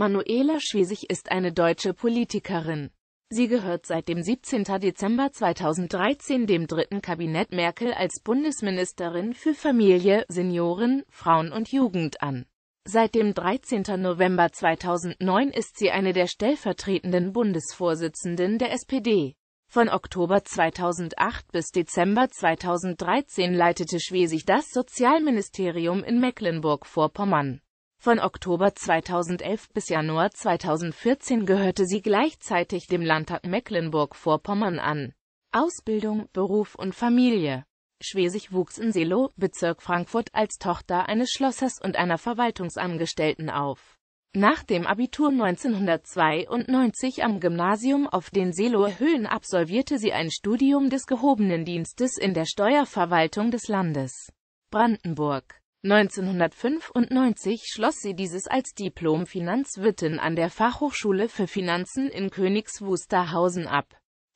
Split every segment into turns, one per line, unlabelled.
Manuela Schwesig ist eine deutsche Politikerin. Sie gehört seit dem 17. Dezember 2013 dem dritten Kabinett Merkel als Bundesministerin für Familie, Senioren, Frauen und Jugend an. Seit dem 13. November 2009 ist sie eine der stellvertretenden Bundesvorsitzenden der SPD. Von Oktober 2008 bis Dezember 2013 leitete Schwesig das Sozialministerium in Mecklenburg-Vorpommern. Von Oktober 2011 bis Januar 2014 gehörte sie gleichzeitig dem Landtag Mecklenburg-Vorpommern an. Ausbildung, Beruf und Familie Schwesig wuchs in Seelow, Bezirk Frankfurt, als Tochter eines Schlossers und einer Verwaltungsangestellten auf. Nach dem Abitur 1992 am Gymnasium auf den Seelower Höhen absolvierte sie ein Studium des gehobenen Dienstes in der Steuerverwaltung des Landes Brandenburg. 1995 schloss sie dieses als Diplom-Finanzwirtin an der Fachhochschule für Finanzen in Königs Wusterhausen ab.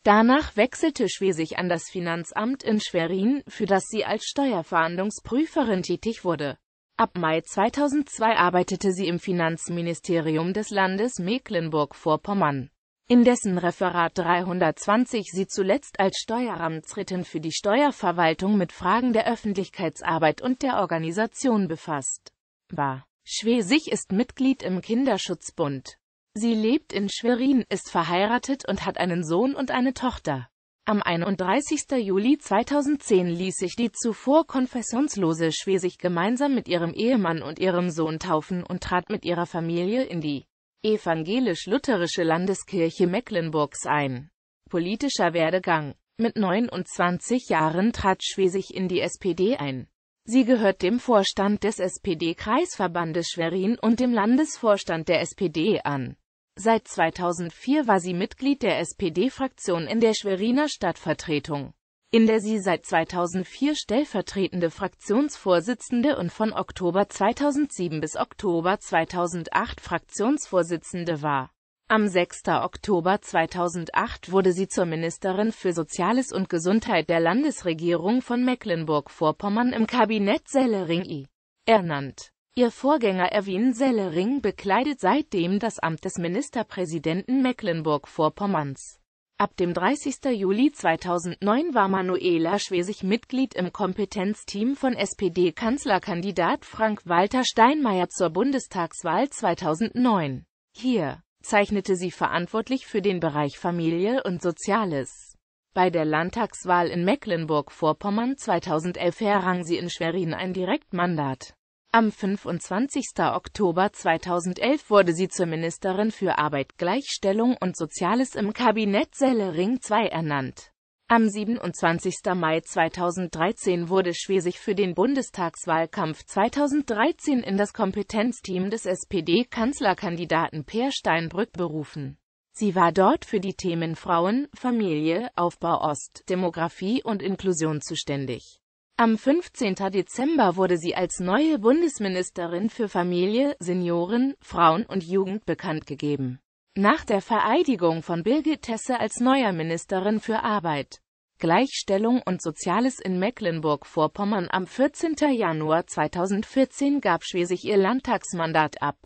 Danach wechselte Schwesig an das Finanzamt in Schwerin, für das sie als Steuerverhandlungsprüferin tätig wurde. Ab Mai 2002 arbeitete sie im Finanzministerium des Landes Mecklenburg-Vorpommern in dessen Referat 320 sie zuletzt als Steueramtsrätin für die Steuerverwaltung mit Fragen der Öffentlichkeitsarbeit und der Organisation befasst war. Schwesig ist Mitglied im Kinderschutzbund. Sie lebt in Schwerin, ist verheiratet und hat einen Sohn und eine Tochter. Am 31. Juli 2010 ließ sich die zuvor konfessionslose Schwesig gemeinsam mit ihrem Ehemann und ihrem Sohn taufen und trat mit ihrer Familie in die Evangelisch-Lutherische Landeskirche Mecklenburgs ein. Politischer Werdegang Mit 29 Jahren trat Schwesig in die SPD ein. Sie gehört dem Vorstand des SPD-Kreisverbandes Schwerin und dem Landesvorstand der SPD an. Seit 2004 war sie Mitglied der SPD-Fraktion in der Schweriner Stadtvertretung in der sie seit 2004 stellvertretende Fraktionsvorsitzende und von Oktober 2007 bis Oktober 2008 Fraktionsvorsitzende war. Am 6. Oktober 2008 wurde sie zur Ministerin für Soziales und Gesundheit der Landesregierung von Mecklenburg-Vorpommern im Kabinett Sellering I. ernannt. Ihr Vorgänger Erwin Sellering bekleidet seitdem das Amt des Ministerpräsidenten Mecklenburg-Vorpommerns. Ab dem 30. Juli 2009 war Manuela Schwesig Mitglied im Kompetenzteam von SPD-Kanzlerkandidat Frank-Walter Steinmeier zur Bundestagswahl 2009. Hier zeichnete sie verantwortlich für den Bereich Familie und Soziales. Bei der Landtagswahl in Mecklenburg-Vorpommern 2011 errang sie in Schwerin ein Direktmandat. Am 25. Oktober 2011 wurde sie zur Ministerin für Arbeit, Gleichstellung und Soziales im Kabinett Sellering II ernannt. Am 27. Mai 2013 wurde Schwesig für den Bundestagswahlkampf 2013 in das Kompetenzteam des SPD-Kanzlerkandidaten Peer Steinbrück berufen. Sie war dort für die Themen Frauen, Familie, Aufbau Ost, Demografie und Inklusion zuständig. Am 15. Dezember wurde sie als neue Bundesministerin für Familie, Senioren, Frauen und Jugend bekannt gegeben. Nach der Vereidigung von Birgit Tesse als neuer Ministerin für Arbeit, Gleichstellung und Soziales in Mecklenburg-Vorpommern am 14. Januar 2014 gab Schwesig ihr Landtagsmandat ab.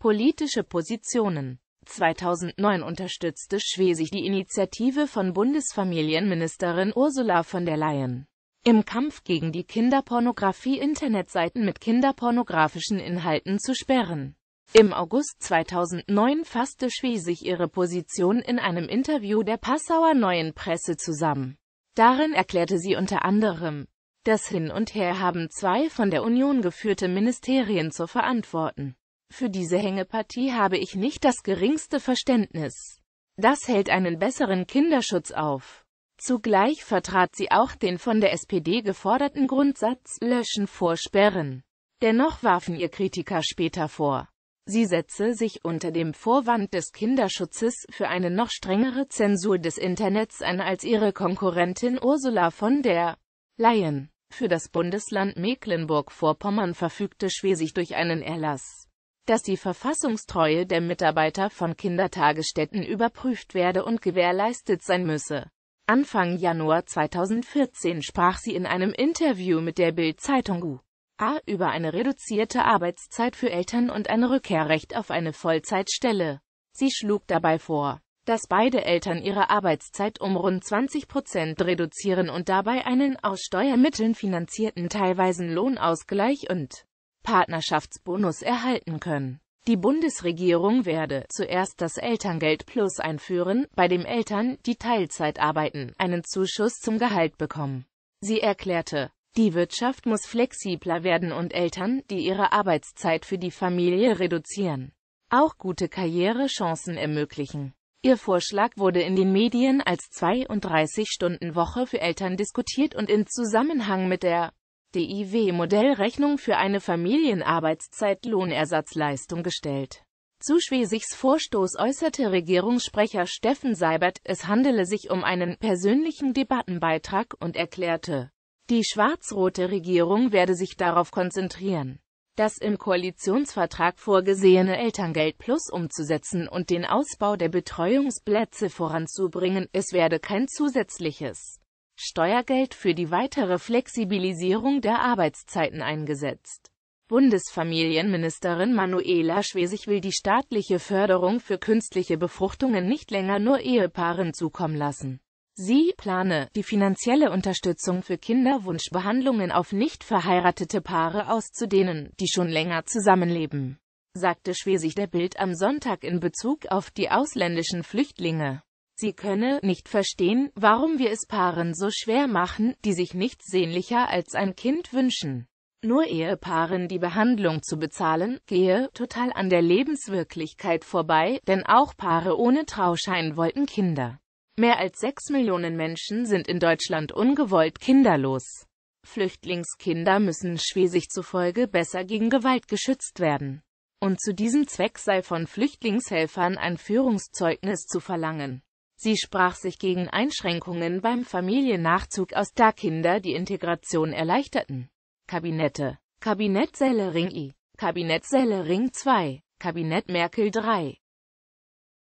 Politische Positionen 2009 unterstützte Schwesig die Initiative von Bundesfamilienministerin Ursula von der Leyen im Kampf gegen die Kinderpornografie Internetseiten mit kinderpornografischen Inhalten zu sperren. Im August 2009 fasste Schwie sich ihre Position in einem Interview der Passauer Neuen Presse zusammen. Darin erklärte sie unter anderem, das Hin und Her haben zwei von der Union geführte Ministerien zu verantworten. Für diese Hängepartie habe ich nicht das geringste Verständnis. Das hält einen besseren Kinderschutz auf. Zugleich vertrat sie auch den von der SPD geforderten Grundsatz Löschen vor Sperren. Dennoch warfen ihr Kritiker später vor, sie setze sich unter dem Vorwand des Kinderschutzes für eine noch strengere Zensur des Internets ein als ihre Konkurrentin Ursula von der Leyen. Für das Bundesland Mecklenburg-Vorpommern verfügte Schwesig durch einen Erlass, dass die Verfassungstreue der Mitarbeiter von Kindertagesstätten überprüft werde und gewährleistet sein müsse Anfang Januar 2014 sprach sie in einem Interview mit der Bild-Zeitung A über eine reduzierte Arbeitszeit für Eltern und ein Rückkehrrecht auf eine Vollzeitstelle. Sie schlug dabei vor, dass beide Eltern ihre Arbeitszeit um rund 20 Prozent reduzieren und dabei einen aus Steuermitteln finanzierten teilweisen Lohnausgleich und Partnerschaftsbonus erhalten können. Die Bundesregierung werde zuerst das Elterngeld Plus einführen, bei dem Eltern, die Teilzeit arbeiten, einen Zuschuss zum Gehalt bekommen. Sie erklärte, die Wirtschaft muss flexibler werden und Eltern, die ihre Arbeitszeit für die Familie reduzieren, auch gute Karrierechancen ermöglichen. Ihr Vorschlag wurde in den Medien als 32-Stunden-Woche für Eltern diskutiert und in Zusammenhang mit der DIW-Modellrechnung für eine Familienarbeitszeit-Lohnersatzleistung gestellt. Zu Schwesigs Vorstoß äußerte Regierungssprecher Steffen Seibert, es handele sich um einen persönlichen Debattenbeitrag und erklärte, die schwarz-rote Regierung werde sich darauf konzentrieren, das im Koalitionsvertrag vorgesehene Elterngeld Plus umzusetzen und den Ausbau der Betreuungsplätze voranzubringen, es werde kein zusätzliches Steuergeld für die weitere Flexibilisierung der Arbeitszeiten eingesetzt. Bundesfamilienministerin Manuela Schwesig will die staatliche Förderung für künstliche Befruchtungen nicht länger nur Ehepaaren zukommen lassen. Sie plane, die finanzielle Unterstützung für Kinderwunschbehandlungen auf nicht verheiratete Paare auszudehnen, die schon länger zusammenleben, sagte Schwesig der Bild am Sonntag in Bezug auf die ausländischen Flüchtlinge. Sie könne nicht verstehen, warum wir es Paaren so schwer machen, die sich nichts sehnlicher als ein Kind wünschen. Nur Ehepaaren die Behandlung zu bezahlen, gehe total an der Lebenswirklichkeit vorbei, denn auch Paare ohne Trauschein wollten Kinder. Mehr als sechs Millionen Menschen sind in Deutschland ungewollt kinderlos. Flüchtlingskinder müssen Schwesig zufolge besser gegen Gewalt geschützt werden. Und zu diesem Zweck sei von Flüchtlingshelfern ein Führungszeugnis zu verlangen. Sie sprach sich gegen Einschränkungen beim Familiennachzug aus, da Kinder die Integration erleichterten. Kabinette Kabinett Sellering I, Kabinett Sellering II, Kabinett Merkel III,